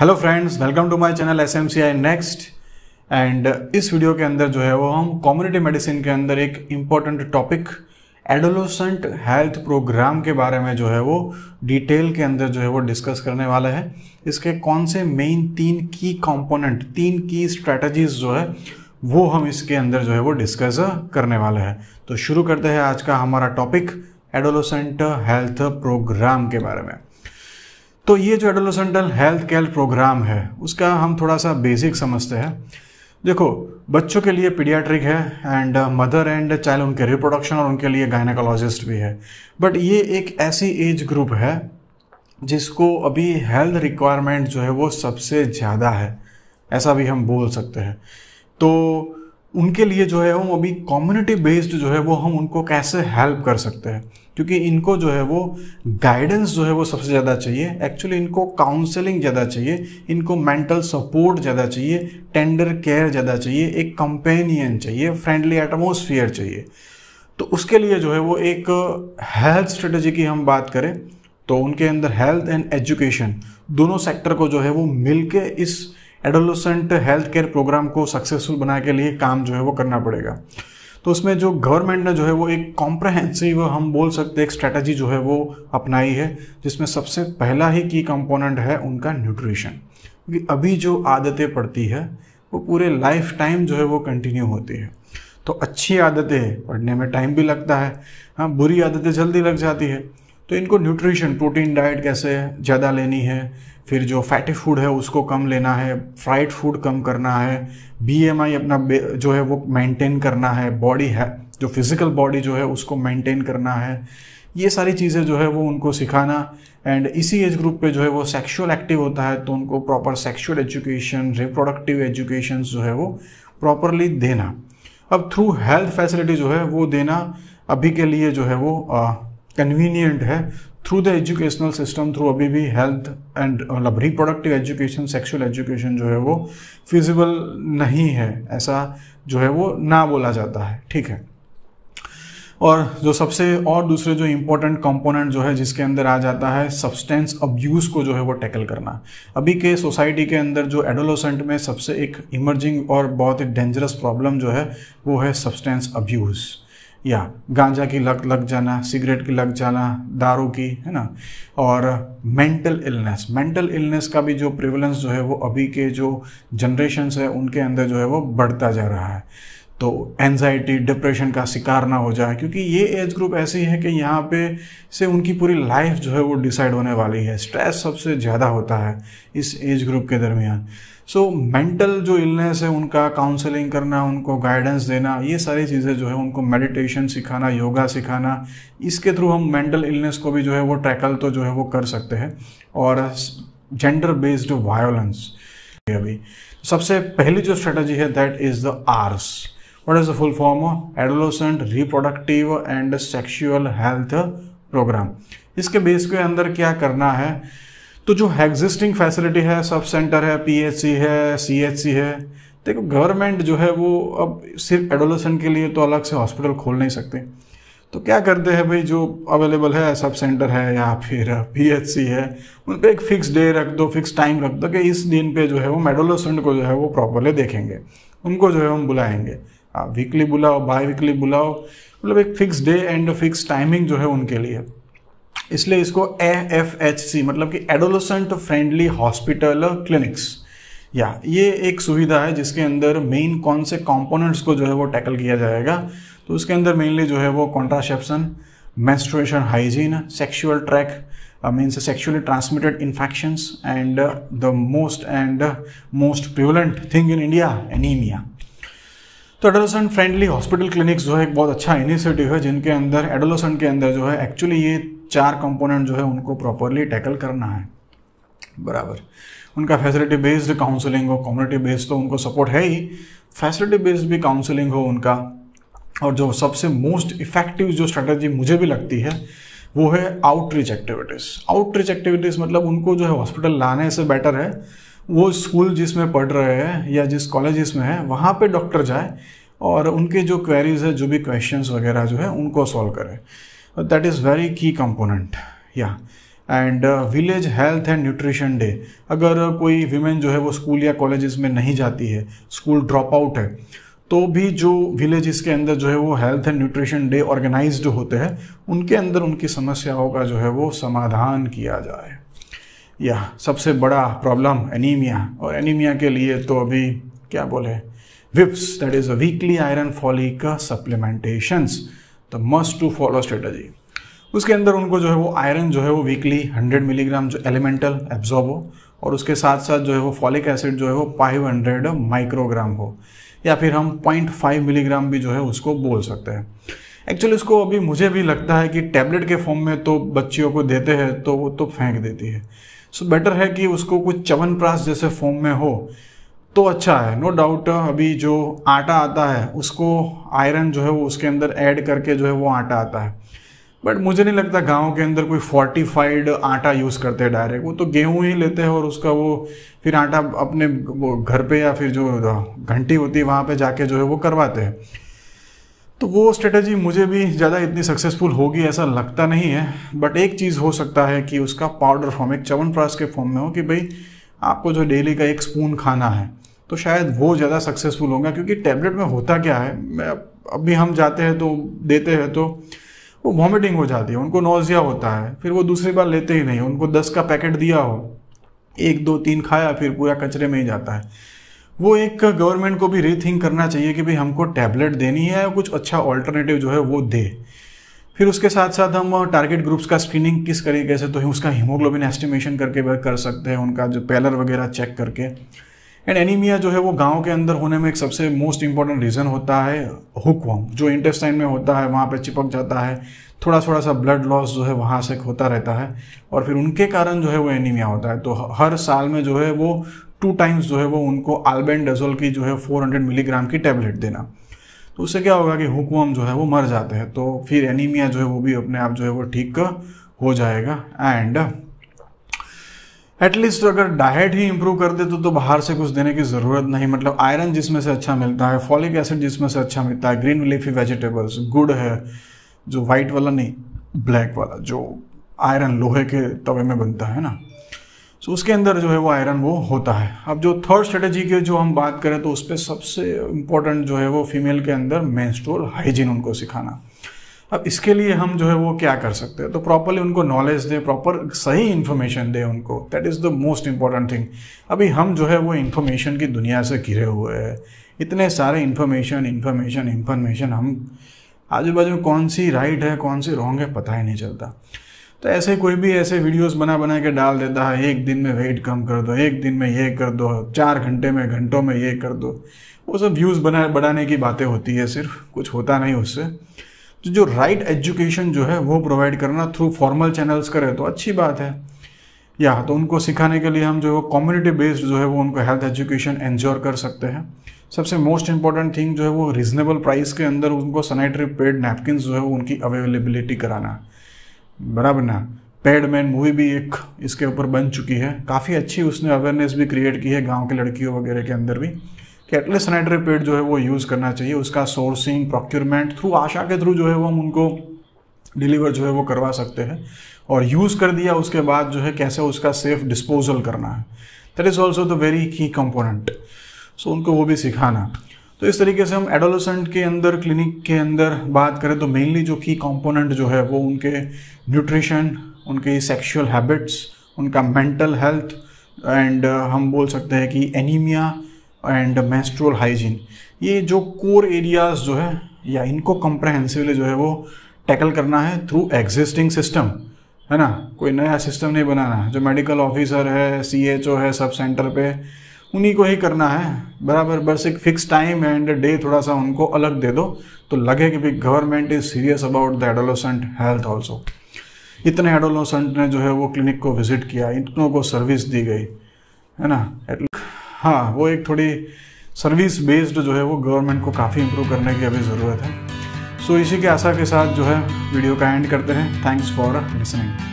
Hello friends welcome to my channel S M C I next and इस video के अंदर जो है वो हम कम्युनिटी मेडिसिन के अंदर एक important topic adolescent health programme के बारे में जो है वो डिटेल के अंदर जो है वो डिस्कस करने वाला है इसके कौन से मेन तीन की कंपोनेंट तीन की स्ट्रेटजीज जो है वो हम इसके अंदर जो है वो डिस्कस uh, करने वाले हैं तो शुरू करते हैं आज का हमारा टॉपिक एडोलोसेंट हेल्थ प्रोग्राम के बारे में तो ये जो एडोलोसेंटल हेल्थ केयर प्रोग्राम है उसका हम थोड़ा सा बेसिक समझते हैं देखो बच्चों के लिए पीडियाट्रिक है एंड मदर एंड चाइल्ड उनके रिप्रोडक्शन और उनके लिए गायनाकोलॉजिस्ट भी है बट ये एक ऐसी एज ग्रुप है जिसको अभी हेल्थ रिक्वायरमेंट जो है वो सबसे ज़्यादा है ऐसा भी हम बोल सकते हैं तो उनके लिए जो है हम अभी कम्युनिटी बेस्ड जो है वो हम उनको कैसे हेल्प कर सकते हैं क्योंकि इनको जो है वो गाइडेंस जो है वो सबसे ज़्यादा चाहिए एक्चुअली इनको काउंसलिंग ज़्यादा चाहिए इनको मेंटल सपोर्ट ज़्यादा चाहिए टेंडर केयर ज़्यादा चाहिए एक कंपेनियन चाहिए फ्रेंडली एटमोसफियर चाहिए तो उसके लिए जो है वो एक हेल्थ स्ट्रेटजी की हम बात करें तो उनके अंदर हेल्थ एंड एजुकेशन दोनों सेक्टर को जो है वो मिलके इस एडोलोसेंट हेल्थ केयर प्रोग्राम को सक्सेसफुल बनाने के लिए काम जो है वो करना पड़ेगा तो उसमें जो गवर्नमेंट ने जो है वो एक कॉम्प्रहेंसिव हम बोल सकते एक स्ट्रैटेजी जो है वो अपनाई है जिसमें सबसे पहला ही की कंपोनेंट है उनका न्यूट्रिशन क्योंकि अभी जो आदतें पड़ती है वो पूरे लाइफ टाइम जो है वो कंटिन्यू होती है तो अच्छी आदतें पढ़ने में टाइम भी लगता है हाँ बुरी आदतें जल्दी लग जाती है तो इनको न्यूट्रिशन प्रोटीन डाइट कैसे ज़्यादा लेनी है फिर जो फैटी फूड है उसको कम लेना है फ्राइड फूड कम करना है बीएमआई अपना जो है वो मेंटेन करना है बॉडी है जो फिज़िकल बॉडी जो है उसको मेंटेन करना है ये सारी चीज़ें जो है वो उनको सिखाना एंड इसी एज ग्रुप पे जो है वो सेक्सुअल एक्टिव होता है तो उनको proper sexual education reproductive education जो है वो प्रॉपरली देना अब थ्रू हेल्थ फैसिलिटी जो है वो देना अभी के लिए जो है वो कन्वीनियंट है through the educational system through अभी भी हेल्थ एंड मतलब रिप्रोडक्टिव एजुकेशन सेक्सुअल एजुकेशन जो है वो फिजिबल नहीं है ऐसा जो है वो ना बोला जाता है ठीक है और जो सबसे और दूसरे जो इम्पोर्टेंट कंपोनेंट जो है जिसके अंदर आ जाता है सब्सटेंस अब्यूज़ को जो है वो टैकल करना अभी के सोसाइटी के अंदर जो एडोलोसेंट में सबसे एक इमर्जिंग और बहुत ही डेंजरस प्रॉब्लम जो है वो है सब्सटेंस अब्यूज़ या गांजा की लग लग जाना सिगरेट की लग जाना दारू की है ना और मेंटल इलनेस मेंटल इलनेस का भी जो प्रिवलेंस जो है वो अभी के जो जनरेशन्स है उनके अंदर जो है वो बढ़ता जा रहा है तो एनजाइटी डिप्रेशन का शिकार ना हो जाए क्योंकि ये एज ग्रुप ऐसी है कि यहाँ पे से उनकी पूरी लाइफ जो है वो डिसाइड होने वाली है स्ट्रेस सबसे ज़्यादा होता है इस एज ग्रुप के दरमियान सो मेंटल जो इलनेस है उनका काउंसलिंग करना उनको गाइडेंस देना ये सारी चीज़ें जो है उनको मेडिटेशन सिखाना योगा सिखाना इसके थ्रू हम मेंटल इलनेस को भी जो है वो टैकल तो जो है वो कर सकते हैं और जेंडर बेस्ड वायोलेंस अभी सबसे पहली जो स्ट्रेटजी है that is the ARSH What is the full form? Adolescent Reproductive and Sexual Health Program. इसके बेस के अंदर क्या करना है तो जो एग्जिस्टिंग फैसिलिटी है सब सेंटर है पीएचसी है सीएचसी है देखो गवर्नमेंट जो है वो अब सिर्फ एडोलोसेंट के लिए तो अलग से हॉस्पिटल खोल नहीं सकते तो क्या करते हैं भाई जो अवेलेबल है सब सेंटर है या फिर पीएचसी है उन पर एक फिक्स डे रख दो फिक्स टाइम रख दो कि इस दिन पे जो है वो मेडोलोसेंट को जो है वो प्रॉपरली देखेंगे उनको जो है हम बुलाएंगे आप हाँ, वीकली बुलाओ बाई वीकली बुलाओ मतलब एक fix day and fix timing जो है उनके लिए इसलिए इसको ए एफ एच सी मतलब कि एडोलोसेंट फ्रेंडली हॉस्पिटल क्लिनिक्स या ये एक सुविधा है जिसके अंदर मेन कौन से कंपोनेंट्स को जो है वो टैकल किया जाएगा तो उसके अंदर मेनली जो है वो contraception menstruation hygiene sexual track means sexually transmitted infections and the most and most prevalent thing in India anaemia तो एडोलोसन फ्रेंडली हॉस्पिटल क्लिनिक्स जो है एक बहुत अच्छा इनिशिएटिव है जिनके अंदर एडोलोसन के अंदर जो है एक्चुअली ये चार कंपोनेंट जो है उनको प्रॉपरली टैकल करना है बराबर उनका फैसिलिटी बेस्ड काउंसलिंग हो कम्युनिटी बेस्ड तो उनको सपोर्ट है ही फैसिलिटी बेस्ड भी काउंसलिंग हो उनका और जो सबसे मोस्ट इफेक्टिव जो स्ट्रैटेजी मुझे भी लगती है वो है आउटरीच एक्टिविटीज़ आउटरीच एक्टिविटीज़ मतलब उनको जो है हॉस्पिटल लाने से बेटर है वो स्कूल जिसमें पढ़ रहे हैं या जिस कॉलेज में है वहाँ पे डॉक्टर जाए और उनके जो क्वेरीज है जो भी क्वेश्चंस वगैरह जो है उनको सॉल्व करें that is very key component या and village health and nutrition day अगर कोई वीमेन जो है वो स्कूल या कॉलेज में नहीं जाती है स्कूल ड्रॉप आउट है तो भी जो विलेज के अंदर जो है वो health and nutrition day organise होते हैं उनके अंदर उनकी समस्याओं का जो है वो समाधान किया जाए या सबसे बड़ा प्रॉब्लम एनीमिया और एनीमिया के लिए तो अभी क्या बोले विप्स that is a weekly iron folic supplementations the must to follow strategy उसके अंदर उनको जो है वो आयरन जो है वो वीकली 100 मिलीग्राम जो एलिमेंटल एब्जॉर्ब हो और उसके साथ साथ जो है वो फॉलिक एसिड जो है वो 500 माइक्रोग्राम हो या फिर हम 0.5 मिलीग्राम भी जो है उसको बोल सकते हैं एक्चुअली उसको अभी मुझे भी लगता है कि टैबलेट के फॉर्म में तो बच्चियों को देते हैं तो वो तो फेंक देती है सो बेटर है कि उसको कुछ च्यवनप्राश जैसे फॉर्म में हो तो अच्छा है नो no डाउट अभी जो आटा आता है उसको आयरन जो है वो उसके अंदर ऐड करके जो है वो आटा आता है बट मुझे नहीं लगता गाँव के अंदर कोई फोर्टिफाइड आटा यूज़ करते हैं डायरेक्ट वो तो गेहूं ही लेते हैं और उसका वो फिर आटा अपने घर पे या फिर जो घंटी होती है वहाँ पे जाके जो है वो करवाते हैं तो वो स्ट्रेटजी मुझे भी ज़्यादा इतनी सक्सेसफुल होगी ऐसा लगता नहीं है बट एक चीज़ हो सकता है कि उसका पाउडर फॉर्म एक चवनप्राश के फॉर्म में हो कि भाई आपको जो डेली का एक स्पून खाना है तो शायद वो ज़्यादा सक्सेसफुल होगा क्योंकि टैबलेट में होता क्या है मैं अभी हम जाते हैं तो देते हैं तो वो वॉमिटिंग हो जाती है उनको नोजिया होता है फिर वो दूसरी बार लेते ही नहीं उनको दस का पैकेट दिया हो एक दो तीन खाया फिर पूरा कचरे में ही जाता है वो एक गवर्नमेंट को भी रीथिंक करना चाहिए कि भाई हमको टैबलेट देनी है या कुछ अच्छा ऑल्टरनेटिव जो है वो दे फिर उसके साथ साथ हम टारगेट ग्रुप्स का स्क्रीनिंग किस तरीके से तो उसका हीमोग्लोबिन एस्टिमेशन करके कर सकते हैं उनका जो पैलर वगैरह चेक करके एंड एनीमिया जो है वो गांव के अंदर होने में एक सबसे मोस्ट इंपॉर्टेंट रीज़न होता है हुकवम जो इंटेस्टाइन में होता है वहाँ पे चिपक जाता है थोड़ा थोड़ा सा ब्लड लॉस जो है वहाँ से होता रहता है और फिर उनके कारण जो है वो एनीमिया होता है तो हर साल में जो है वो टू टाइम्स जो है वो उनको आलबेन डेजोल की जो है 400 मिलीग्राम की टैबलेट देना तो उससे क्या होगा कि हुकवम जो है वो मर जाते हैं तो फिर एनीमिया जो है वो भी अपने आप जो है वो ठीक हो जाएगा एंड एटलीस्ट अगर डाइट ही इम्प्रूव कर दे तो, तो बाहर से कुछ देने की ज़रूरत नहीं मतलब आयरन जिसमें से अच्छा मिलता है फॉलिक एसिड जिसमें से अच्छा मिलता है ग्रीन लीफी वेजिटेबल्स गुड है जो वाइट वाला नहीं ब्लैक वाला जो आयरन लोहे के तवे में बनता है ना सो so, उसके अंदर जो है वो आयरन वो होता है अब जो थर्ड स्ट्रेटेजी के जो हम बात करें तो उस पर सबसे इम्पोर्टेंट जो है वो फीमेल के अंदर मेंस्ट्रुअल हाइजीन उनको सिखाना अब इसके लिए हम जो है वो क्या कर सकते हैं तो प्रॉपरली उनको नॉलेज दें प्रॉपर सही इन्फॉर्मेशन दें उनको that is the most important thing अभी हम जो है वो इन्फॉर्मेशन की दुनिया से घिरे हुए हैं इतने सारे इन्फॉर्मेशन इन्फॉर्मेशन इन्फॉर्मेशन हम आजू बाजू में कौन सी राइट है कौन सी रॉन्ग है पता ही नहीं चलता तो ऐसे कोई भी ऐसे वीडियोस बना बना के डाल देता है एक दिन में वेट कम कर दो एक दिन में ये कर दो चार घंटे में घंटों में ये कर दो वो सब व्यूज़ बना बढ़ाने की बातें होती है सिर्फ कुछ होता नहीं उससे तो जो राइट एजुकेशन जो है वो प्रोवाइड करना थ्रू फॉर्मल चैनल्स करें तो अच्छी बात है या तो उनको सिखाने के लिए हम जो है कम्युनिटी बेस्ड जो है वो उनको हेल्थ एजुकेशन एन्श्योर कर सकते हैं सबसे मोस्ट इंपॉर्टेंट थिंग जो है वो रिजनेबल प्राइस के अंदर उनको सैनिटरी पेड नैपकिन जो है वो उनकी अवेलेबिलिटी कराना है बराबर ना मैन मूवी भी एक इसके ऊपर बन चुकी है काफ़ी अच्छी उसने अवेयरनेस भी क्रिएट की है गांव के लड़कियों वगैरह के अंदर भी कि एटलीस्ट सैनिटरी पेड जो है वो यूज़ करना चाहिए उसका सोर्सिंग प्रोक्योरमेंट थ्रू आशा के थ्रू जो है वो हम उनको डिलीवर जो है वो करवा सकते हैं और यूज़ कर दिया उसके बाद जो है कैसे उसका सेफ डिस्पोजल करना है that is also the very key component so उनको वो भी सिखाना तो इस तरीके से हम एडोलोसेंट के अंदर क्लिनिक के अंदर बात करें तो मेनली जो की कंपोनेंट जो है वो उनके न्यूट्रिशन उनके सेक्सुअल हैबिट्स उनका मेंटल हेल्थ एंड हम बोल सकते हैं कि एनीमिया एंड मेस्ट्रोल हाइजीन ये जो कोर एरियाज जो है या इनको कंप्रहेंसिवली जो है वो टैकल करना है थ्रू एग्जिस्टिंग सिस्टम है ना कोई नया सिस्टम नहीं बनाना जो मेडिकल ऑफिसर है सी है सब सेंटर पे उन्हीं को ही करना है बराबर बस एक फिक्स टाइम एंड डे थोड़ा सा उनको अलग दे दो तो लगे कि भाई government is serious about the adolescent health also इतने एडोलोसेंट ने जो है वो क्लिनिक को विजिट किया इतनों को सर्विस दी गई है ना हाँ वो एक थोड़ी सर्विस बेस्ड जो है वो गवर्नमेंट को काफ़ी इम्प्रूव करने की अभी ज़रूरत है सो so, इसी के आशा के साथ जो है वीडियो का एंड करते हैं थैंक्स फॉर लिसनिंग